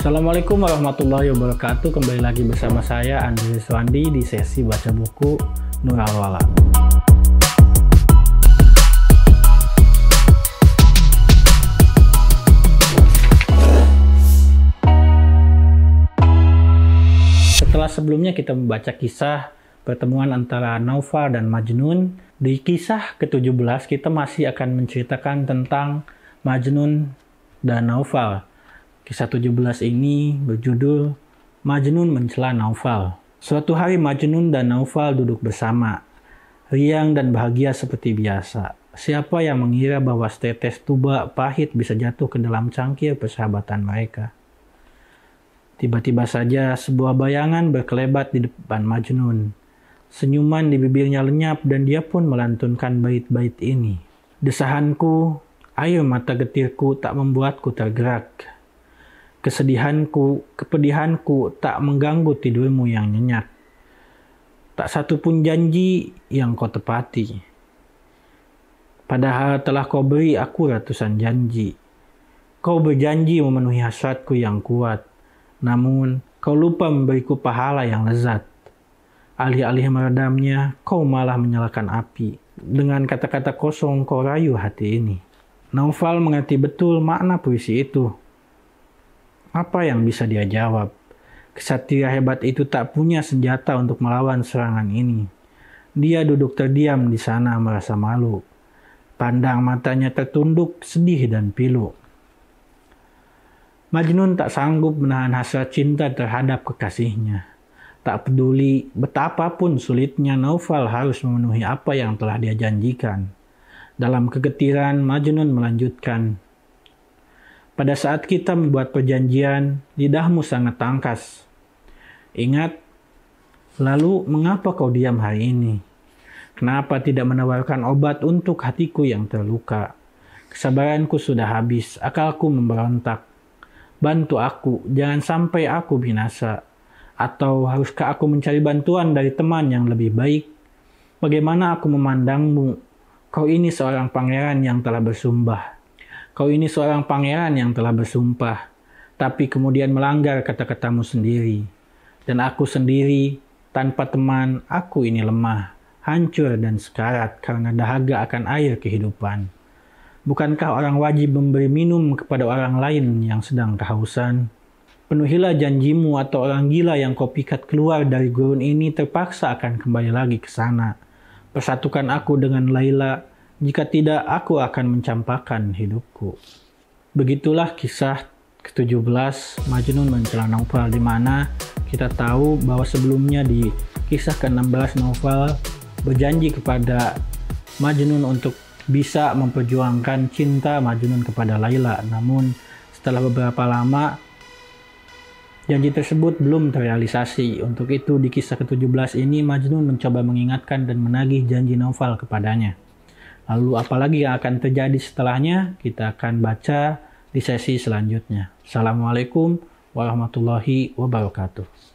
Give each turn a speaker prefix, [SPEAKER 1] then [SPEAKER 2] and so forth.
[SPEAKER 1] Assalamualaikum warahmatullahi wabarakatuh. Kembali lagi bersama saya Andre Suwandi di sesi baca buku Nur Alwala. Setelah sebelumnya kita membaca kisah pertemuan antara Naufal dan Majnun, di kisah ke-17 kita masih akan menceritakan tentang Majnun dan Naufal Kisah 17 ini berjudul Majnun Mencela Naufal. Suatu hari Majnun dan Naufal duduk bersama, riang dan bahagia seperti biasa. Siapa yang mengira bahwa setetes tuba pahit bisa jatuh ke dalam cangkir persahabatan mereka? Tiba-tiba saja sebuah bayangan berkelebat di depan Majnun. Senyuman di bibirnya lenyap dan dia pun melantunkan bait-bait ini. Desahanku, ayo mata getirku tak membuatku tergerak. Kesedihanku, kepedihanku tak mengganggu tidurmu yang nyenyak. Tak satu pun janji yang kau tepati. Padahal telah kau beri aku ratusan janji. Kau berjanji memenuhi hasratku yang kuat. Namun, kau lupa memberiku pahala yang lezat. Alih-alih meredamnya, kau malah menyalakan api. Dengan kata-kata kosong, kau rayu hati ini. Naufal mengerti betul makna puisi itu. Apa yang bisa dia jawab? Kesatria hebat itu tak punya senjata untuk melawan serangan ini. Dia duduk terdiam di sana merasa malu. Pandang matanya tertunduk, sedih dan pilu. Majnun tak sanggup menahan hasrat cinta terhadap kekasihnya. Tak peduli betapapun sulitnya Naufal harus memenuhi apa yang telah dia janjikan. Dalam kegetiran, Majnun melanjutkan, pada saat kita membuat perjanjian, lidahmu sangat tangkas. Ingat, lalu mengapa kau diam hari ini? Kenapa tidak menawarkan obat untuk hatiku yang terluka? Kesabaranku sudah habis, akalku memberontak. Bantu aku, jangan sampai aku binasa. Atau haruskah aku mencari bantuan dari teman yang lebih baik? Bagaimana aku memandangmu? Kau ini seorang pangeran yang telah bersumbah. Kau ini seorang pangeran yang telah bersumpah, tapi kemudian melanggar kata-katamu sendiri. Dan aku sendiri, tanpa teman, aku ini lemah, hancur dan sekarat karena dahaga akan air kehidupan. Bukankah orang wajib memberi minum kepada orang lain yang sedang kehausan? Penuhilah janjimu atau orang gila yang kau pikat keluar dari gurun ini terpaksa akan kembali lagi ke sana. Persatukan aku dengan Laila jika tidak, aku akan mencampakkan hidupku. Begitulah kisah ke-17 Majnun mencela novel di mana kita tahu bahwa sebelumnya di kisah ke-16 novel berjanji kepada Majnun untuk bisa memperjuangkan cinta Majnun kepada Laila. Namun setelah beberapa lama janji tersebut belum terrealisasi. Untuk itu di kisah ke-17 ini Majnun mencoba mengingatkan dan menagih janji novel kepadanya. Lalu apalagi yang akan terjadi setelahnya kita akan baca di sesi selanjutnya. Assalamualaikum warahmatullahi wabarakatuh.